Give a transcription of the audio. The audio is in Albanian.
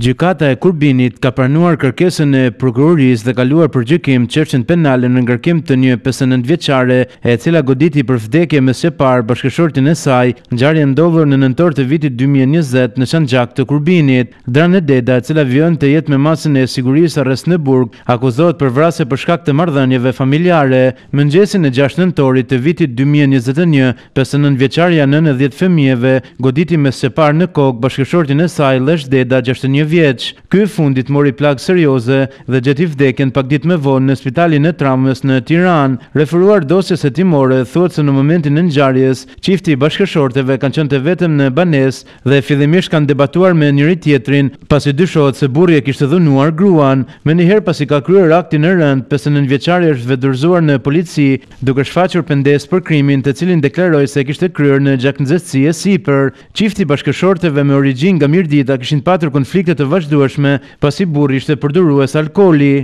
Gjykata e Kurbinit ka pranuar kërkesën e prokurorisë dhe kaluar për gjykim çështën penale në ngarkim të një 59 vjeçare e cila goditi për vdekje më së bashkëshortin e saj, ngjarje ndodhur në nëntor të vitit 2020 në Shanxhak të Kurbinit. Drane Deda, e cila vjen të jetë me masën e sigurisë rreth në burg, akuzohet për vrasje për shkak të marrëdhënieve familjare. Mëngjesin e 6 nëntorit të vitit 2021, 59 vjeçarja nënë 10 fëmijëve goditi më së në kokë bashkëshortin e saj, Lesh Deda, 61 vjeç. Ky fundit mori plagë serioze dhe gjeti vdekjen pak ditë më vonë në spitalin e traumës në Tiranë. Referuar dosjes së timore, thuhet se në momentin e ngjarjes, çifti i bashkëshorteve kanë qenë të vetëm në banesë dhe fillimisht kanë debatuar me njëri tjetrin, pasi dyshohet se burri e kishte dhunuar gruan. Më pasi ka kryer aktin e rënd, 59 vjeçari është vëdurzuar në polici duke shfaqur pendes për krimin të cilin deklaroi se kishte kryer në gjaknxësi e sipër. Çifti bashkëshorteve me origjinë nga Mirdita kishin patur konflikte të vazhdueshme pasi burri ishte përdorues alkooli